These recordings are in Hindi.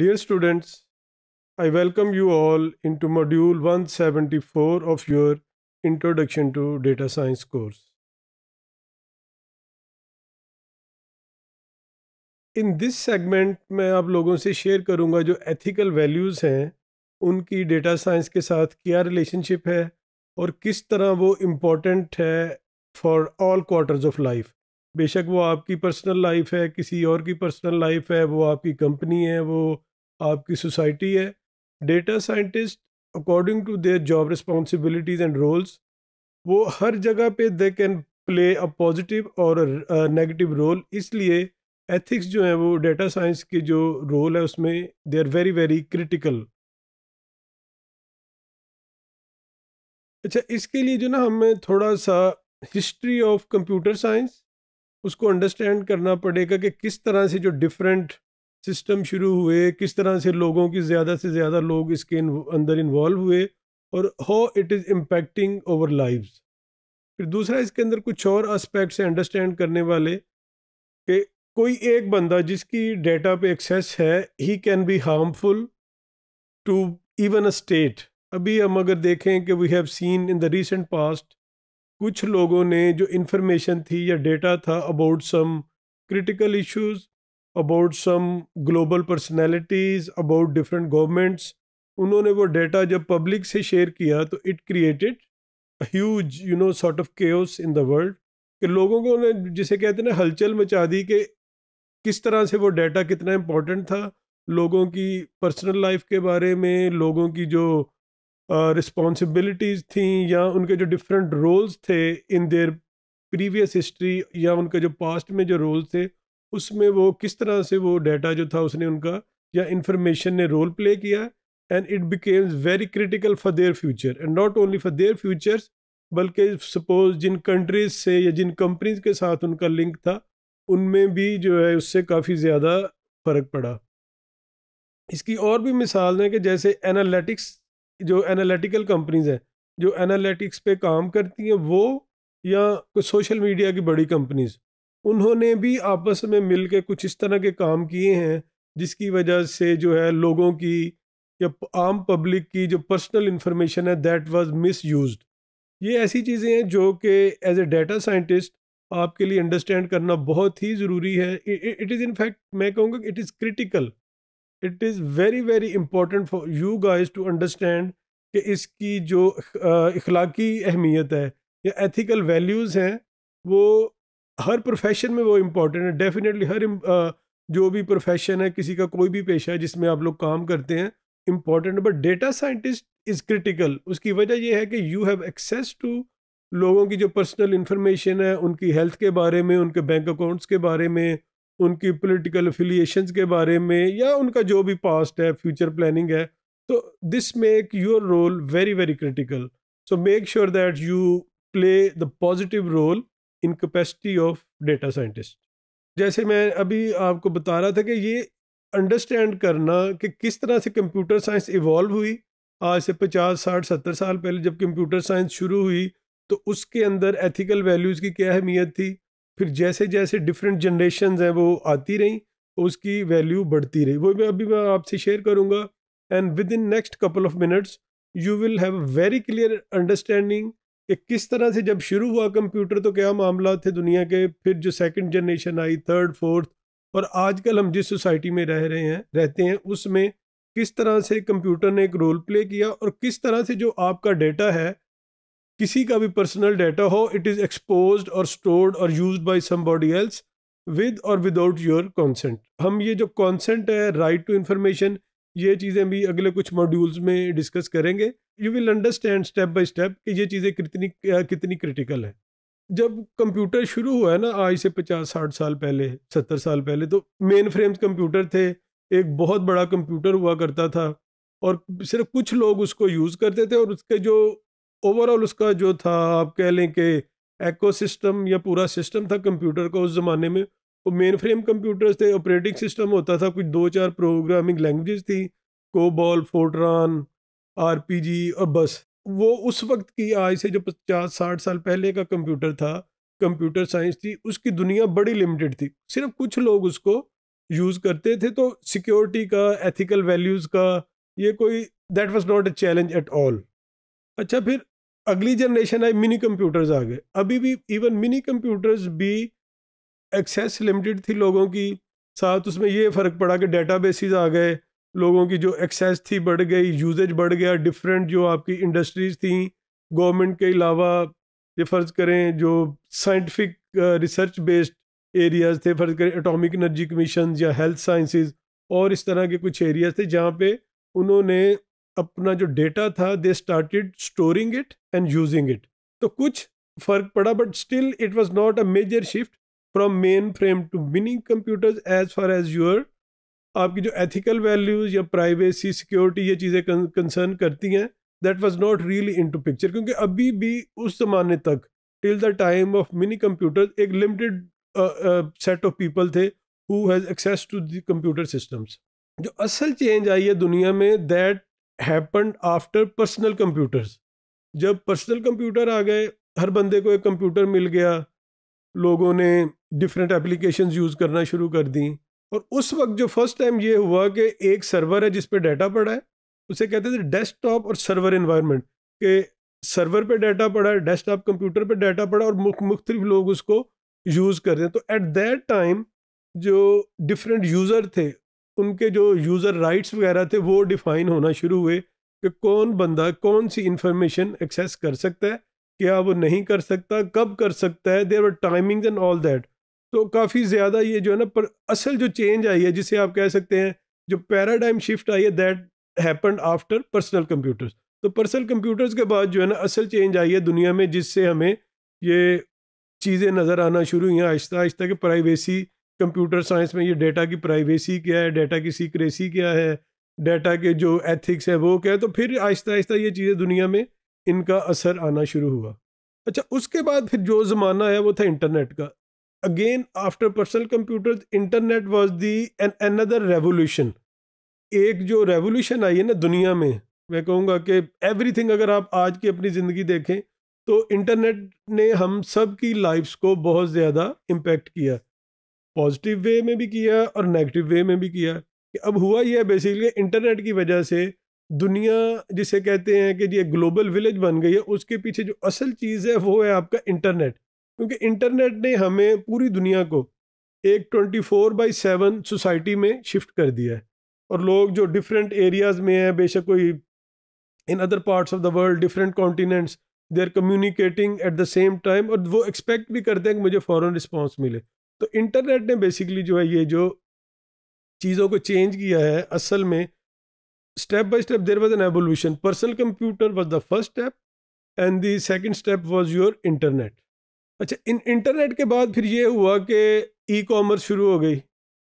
Dear students I welcome you all in to module one seventy four of your introduction to data science course in this segment मैं आप लोगों से शेयर करूँगा जो एथिकल वैल्यूज़ हैं उनकी डेटा साइंस के साथ क्या रिलेशनशिप है और किस तरह वो इम्पोर्टेंट है for all quarters of life बेशक वो आपकी पर्सनल लाइफ है किसी और की पर्सनल लाइफ है वो आपकी कंपनी है वो आपकी सोसाइटी है data scientist according to their job responsibilities and roles वो हर जगह पे they can play a positive और नेगेटिव रोल इसलिए एथिक्स जो है वो डेटा साइंस के जो रोल है उसमें they are very very critical अच्छा इसके लिए जो ना हमें थोड़ा सा हिस्ट्री ऑफ कंप्यूटर साइंस उसको अंडरस्टैंड करना पड़ेगा कि किस तरह से जो डिफरेंट सिस्टम शुरू हुए किस तरह से लोगों की ज़्यादा से ज़्यादा लोग इसके अंदर इन्वॉल्व हुए और how it is impacting over lives फिर दूसरा इसके अंदर कुछ और आस्पेक्ट्स हैं अंडरस्टैंड करने वाले कि कोई एक बंदा जिसकी डेटा पे एक्सेस है ही can be harmful to even a state अभी हम अगर देखें कि we have seen in the recent past कुछ लोगों ने जो इन्फॉर्मेशन थी या डेटा था about some critical issues about some global personalities about different governments उन्होंने वो डेटा जब पब्लिक से शेयर किया तो it created huge you know sort of chaos in the world कि लोगों को ने जिसे कहते हैं ना हलचल मचा दी कि किस तरह से वो डेटा कितना इम्पोर्टेंट था लोगों की पर्सनल लाइफ के बारे में लोगों की जो रिस्पॉन्सिबिलिटीज़ uh, थी या उनके जो डिफरेंट रोल्स थे इन देयर प्रीवियस हिस्ट्री या उनके जो पास्ट में जो रोल्स थे उसमें वो किस तरह से वो डाटा जो था उसने उनका या इंफॉर्मेशन ने रोल प्ले किया and it becomes very critical for their future and not only for their futures बल्कि सपोज जिन कंट्रीज से या जिन कंपनीज के साथ उनका लिंक था उनमें भी जो है उससे काफ़ी ज़्यादा फ़र्क पड़ा इसकी और भी मिसाल हैं कि जैसे एनालिटिक्स जो एनालिटिकल कंपनीज हैं जो एनालिटिक्स पे काम करती हैं वो या कोई सोशल मीडिया की बड़ी कंपनीज उन्होंने भी आपस में मिल के कुछ इस तरह के काम किए हैं जिसकी वजह से जो है लोगों की या आम पब्लिक की जो पर्सनल इन्फॉर्मेशन है दैट वाज मिस यूज ये ऐसी चीज़ें हैं जो कि एज ए डाटा साइंटिस्ट आपके लिए अंडरस्टैंड करना बहुत ही ज़रूरी है इट इज़ इनफैक्ट मैं कहूँगा it is critical it is very very important for you guys to understand कि इसकी जो इखलाकी अहमियत है या एथिकल वैल्यूज़ हैं वो हर प्रोफेशन में वो इम्पोर्टेंट है डेफिनेटली हर uh, जो भी प्रोफेशन है किसी का कोई भी पेशा है जिसमें आप लोग काम करते हैं important but data scientist is critical उसकी वजह यह है कि यू हैव एक्सेस टू लोगों की जो पर्सनल इन्फॉर्मेशन है उनकी हेल्थ के बारे में उनके बैंक अकाउंट्स के बारे में उनकी पोलिटिकल अफिलिएशंस के बारे में या उनका जो भी पास्ट है फ्यूचर प्लानिंग है तो this make your role very very critical so make sure that you play the positive role in capacity of data scientist जैसे मैं अभी आपको बता रहा था कि ये अंडरस्टैंड करना कि किस तरह से कंप्यूटर साइंस इवॉल्व हुई आज से पचास साठ सत्तर साल पहले जब कंप्यूटर साइंस शुरू हुई तो उसके अंदर एथिकल वैल्यूज़ की क्या अहमियत थी फिर जैसे जैसे डिफरेंट जनरेशन हैं वो आती रहीं उसकी वैल्यू बढ़ती रही वो मैं अभी मैं आपसे शेयर करूँगा and with in next couple of minutes you will have very clear understanding कि किस तरह से जब शुरू हुआ कंप्यूटर तो क्या मामला थे दुनिया के फिर जो सेकंड जनरेशन आई थर्ड फोर्थ और आजकल हम जिस सोसाइटी में रह रहे हैं रहते हैं उसमें किस तरह से कंप्यूटर ने एक रोल प्ले किया और किस तरह से जो आपका डेटा है किसी का भी पर्सनल डेटा हो इट इज़ एक्सपोज और स्टोर्ड और use by somebody else with और विदाउट योर कॉन्सेंट हम ये जो कॉन्सेंट है राइट टू इंफॉर्मेशन ये चीज़ें भी अगले कुछ मॉड्यूल्स में डिस्कस करेंगे you will understand step by step कि ये चीज़ें कितनी कितनी क्रिटिकल हैं जब कंप्यूटर शुरू हुआ है ना आज से पचास साठ साल पहले सत्तर साल पहले तो मेन फ्रेम्स कंप्यूटर थे एक बहुत बड़ा कंप्यूटर हुआ करता था और सिर्फ कुछ लोग उसको यूज़ करते थे और उसके जो ओवरऑल उसका जो था आप कह लें कि एकोसिस्टम या पूरा सिस्टम था कंप्यूटर का उस ज़माने में वो मेन फ्रेम कंप्यूटर्स थे ऑपरेटिंग सिस्टम होता था कुछ दो चार प्रोग्रामिंग लैंग्वेज थी कोबॉल फोटरान आर और बस वो उस वक्त की आज से जो पचास साठ साल पहले का कंप्यूटर था कंप्यूटर साइंस थी उसकी दुनिया बड़ी लिमिटेड थी सिर्फ कुछ लोग उसको यूज़ करते थे तो सिक्योरिटी का एथिकल वैल्यूज़ का ये कोई that was not a challenge at all अच्छा फिर अगली जनरेशन आई मिनी कंप्यूटर्स आ गए अभी भी इवन मिनी कंप्यूटर्स भी एक्सेस लिमिटेड थी लोगों की साथ उसमें ये फ़र्क पड़ा कि डेटा बेसिस आ गए लोगों की जो एक्सेस थी बढ़ गई यूजेज बढ़ गया डिफरेंट जो आपकी इंडस्ट्रीज़ थी गवर्नमेंट के अलावा ये फ़र्ज़ करें जो साइंटिफिक रिसर्च बेस्ड एरियाज़ थे फ़र्ज़ करें एटॉमिक एनर्जी कमीशन या हेल्थ साइंसेस और इस तरह के कुछ एरियाज थे जहाँ पे उन्होंने अपना जो डेटा था they started storing it and using it तो कुछ फ़र्क पड़ा but still it was not a major shift from mainframe to mini computers as far as your आपकी जो एथिकल वैल्यूज़ या प्राइवेसी सिक्योरिटी ये चीज़ें कंसर्न करती हैं that was not really into picture क्योंकि अभी भी उस ज़माने तक till the time of mini computers एक लिमिटेड सेट ऑफ पीपल थे who has access to the computer systems जो असल चेंज आई है दुनिया में that happen after personal computers जब पर्सनल कंप्यूटर आ गए हर बंदे को एक कंप्यूटर मिल गया लोगों ने डिफरेंट एप्लीकेशन यूज़ करना शुरू कर दी और उस वक्त जो फर्स्ट टाइम ये हुआ कि एक सर्वर है जिस डाटा पड़ा है उसे कहते थे डेस्कटॉप और सर्वर इन्वायरमेंट के सर्वर पे डाटा पड़ा है डेस्कटॉप कंप्यूटर पे डाटा पड़ा और मुख्तलिफ लोग उसको यूज़ कर रहे हैं तो एट दैट टाइम जो डिफरेंट यूज़र थे उनके जो यूज़र राइट्स वगैरह थे वो डिफाइन होना शुरू हुए कि कौन बंदा कौन सी इंफॉर्मेशन एक्सेस कर सकता है क्या वो नहीं कर सकता कब कर सकता है there are timing and all that तो काफ़ी ज़्यादा ये जो है ना पर असल जो चेंज आई है जिसे आप कह सकते हैं जो पैराडाइम शिफ्ट आई है that happen after personal computers तो पर्सनल कंप्यूटर्स के बाद जो है ना असल चेंज आई है दुनिया में जिससे हमें ये चीज़ें नज़र आना शुरू हुई हैं आहिस्ता आहिस्ता कि प्राइवेसी कंप्यूटर साइंस में ये डेटा की प्राइवेसी क्या है डेटा की सीक्रेसी क्या है डेटा के जो एथिक्स है वो क्या है तो फिर आहिस्ता आहिस्ता ये चीज़ें दुनिया में इनका असर आना शुरू हुआ अच्छा उसके बाद फिर जो ज़माना है वो था इंटरनेट का again after personal computers internet was the an another revolution एक जो रेवोल्यूशन आई है ना दुनिया में मैं कहूँगा कि एवरीथिंग अगर आप आज की अपनी ज़िंदगी देखें तो इंटरनेट ने हम सब की लाइफ्स को बहुत ज़्यादा इम्पेक्ट किया पॉजिटिव वे में भी किया और नेगेटिव वे में भी किया कि अब हुआ यह बेसिकली इंटरनेट की वजह से दुनिया जिसे कहते हैं कि ये ग्लोबल विलेज बन गई है उसके पीछे जो असल चीज़ है वो है आपका इंटरनेट क्योंकि इंटरनेट ने हमें पूरी दुनिया को एक twenty four by seven society में शिफ्ट कर दिया है और लोग जो डिफरेंट एरियाज़ में हैं बेशक कोई in other parts of the world different continents they are communicating at the same time और वो एक्सपेक्ट भी करते हैं कि मुझे फ़ौर रिस्पॉन्स मिले तो इंटरनेट ने बेसिकली जो है ये जो चीज़ों को चेंज किया है असल में step by step there was an evolution personal computer was the first step and the second step was your internet अच्छा इन इंटरनेट के बाद फिर ये हुआ कि ई कॉमर्स शुरू हो गई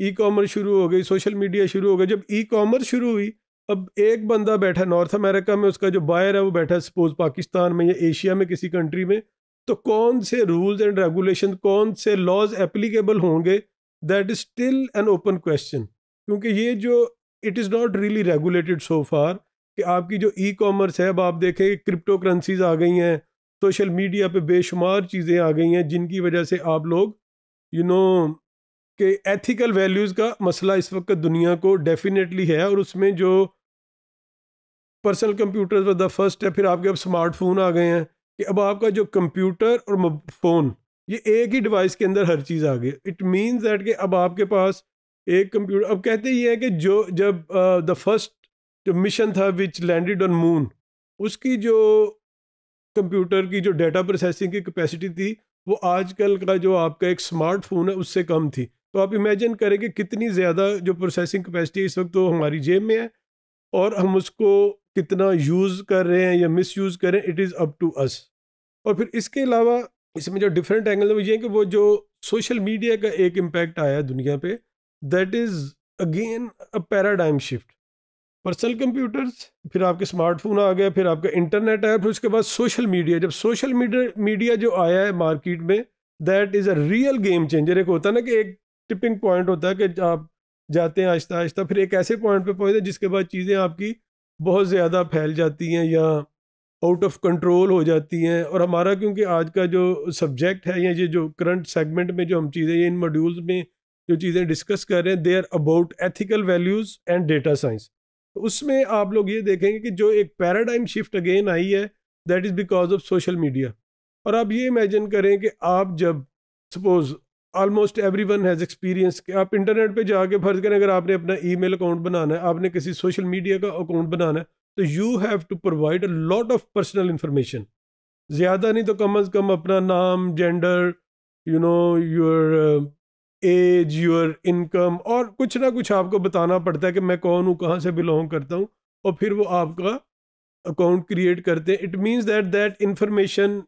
ई कॉमर्स शुरू हो गई सोशल मीडिया शुरू हो गया जब ई कॉमर्स शुरू हुई अब एक बंदा बैठा नॉर्थ अमेरिका में उसका जो बायर है वो बैठा सपोज पाकिस्तान में या एशिया में किसी कंट्री में तो कौन से रूल्स एंड रेगुलेशन कौन से लॉज एप्लीकेबल होंगे that is still an open question क्योंकि ये जो it is not really regulated so far कि आपकी जो ई e कॉमर्स है अब आप देखें क्रिप्टो करेंसीज आ गई हैं सोशल मीडिया पे बेशुमार चीज़ें आ गई हैं जिनकी वजह से आप लोग you you know know, ethical values का मसला इस वक्त दुनिया को डेफिनेटली है और उसमें जो पर्सनल कंप्यूटर द फर्स्ट है फिर आपके अब स्मार्टफोन आ गए हैं कि अब आपका जो कंप्यूटर और फ़ोन ये एक ही डिवाइस के अंदर हर चीज़ आ गई इट मीन्स दैट कि अब आपके पास एक कंप्यूटर अब कहते ही है कि जो जब द uh, फर्स्ट जो मिशन था विच लैंडेड ऑन मून उसकी जो कंप्यूटर की जो डेटा प्रोसेसिंग की कैपेसिटी थी वो आजकल का जो आपका एक स्मार्टफोन है उससे कम थी तो आप इमेजिन करें कि कितनी ज़्यादा जो प्रोसेसिंग कैपेसिटी इस वक्त वो हमारी जेब में है और हम उसको कितना यूज़ कर रहे हैं या मिस यूज़ करें it is up to us और फिर इसके अलावा इसमें जो डिफरेंट एंगल है वो ये कि वो जो सोशल मीडिया का एक इम्पैक्ट आया दुनिया पे that is again a paradigm shift personal computers फिर आपके स्मार्टफोन आ गया फिर आपका इंटरनेट आया फिर उसके बाद सोशल मीडिया जब सोशल मीडिया मीडिया जो आया है मार्केट में that is a real game changer एक होता है ना कि एक टिपिंग पॉइंट होता है कि आप जाते हैं आहिस्ता आहिस्ता फिर एक ऐसे पॉइंट पे पहुँचते हैं जिसके बाद चीज़ें आपकी बहुत ज़्यादा फैल जाती हैं या आउट ऑफ कंट्रोल हो जाती हैं और हमारा क्योंकि आज का जो सब्जेक्ट है या ये जो करंट सेगमेंट में जो हम चीज़ें इन मॉड्यूल्स में जो चीज़ें डिस्कस कर रहे हैं they are about ethical values and data science उसमें आप लोग ये देखेंगे कि जो एक पैराडाइम शिफ्ट अगेन आई है that is because of social media और आप ये इमेजिन करें कि आप जब suppose almost everyone has experience कि आप इंटरनेट पे जाके फ़र्ज़ करें अगर आपने अपना ईमेल अकाउंट बनाना है आपने किसी सोशल मीडिया का अकाउंट बनाना है तो you have to provide a lot of personal information ज़्यादा नहीं तो कम अज़ कम अपना नाम gender you know your age your income और कुछ ना कुछ आपको बताना पड़ता है कि मैं कौन हूँ कहाँ से बिलोंग करता हूँ और फिर वो आपका अकाउंट क्रिएट करते हैं it means that that information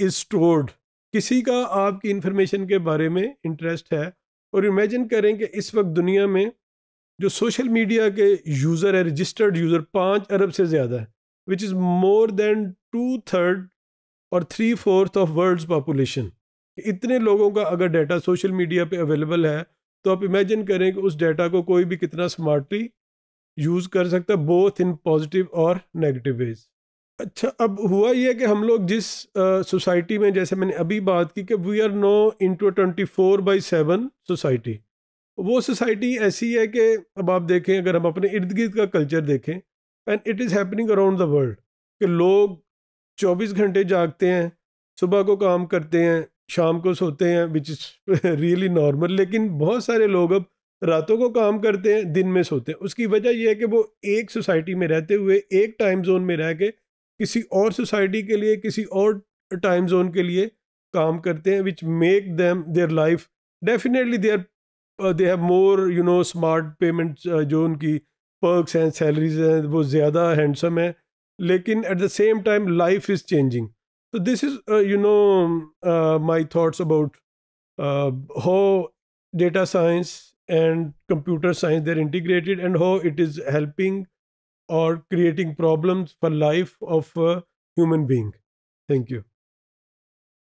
is stored किसी का आपकी इंफॉर्मेशन के बारे में इंटरेस्ट है और इमेजिन करें कि इस वक्त दुनिया में जो सोशल मीडिया के यूज़र है रजिस्टर्ड यूज़र पाँच अरब से ज़्यादा है which is more than two third और three fourth of world population कि इतने लोगों का अगर डाटा सोशल मीडिया पे अवेलेबल है तो आप इमेजिन करें कि उस डाटा को कोई भी कितना स्मार्टली यूज़ कर सकता है बोथ इन पॉजिटिव और नेगेटिव वेज अच्छा अब हुआ यह कि हम लोग जिस सोसाइटी में जैसे मैंने अभी बात की कि we are no into twenty four by seven society वो सोसाइटी ऐसी है कि अब आप देखें अगर हम अपने इर्द गिर्द का कल्चर देखें and it is happening around the world कि लोग 24 घंटे जागते हैं सुबह को काम करते हैं शाम को सोते हैं विच इज़ रियली नॉर्मल लेकिन बहुत सारे लोग अब रातों को काम करते हैं दिन में सोते हैं उसकी वजह यह है कि वो एक सोसाइटी में रहते हुए एक टाइम जोन में रह के किसी और सोसाइटी के लिए किसी और टाइम जोन के लिए काम करते हैं which make them their life definitely there they have more you know smart payment जो उनकी पर्कस हैं सैलरीज हैं वो ज़्यादा हैंडसम हैं लेकिन at the same time life is changing So this is, uh, you know, uh, my thoughts about uh, how data science and computer science they're integrated and how it is helping or creating problems for life of a human being. Thank you.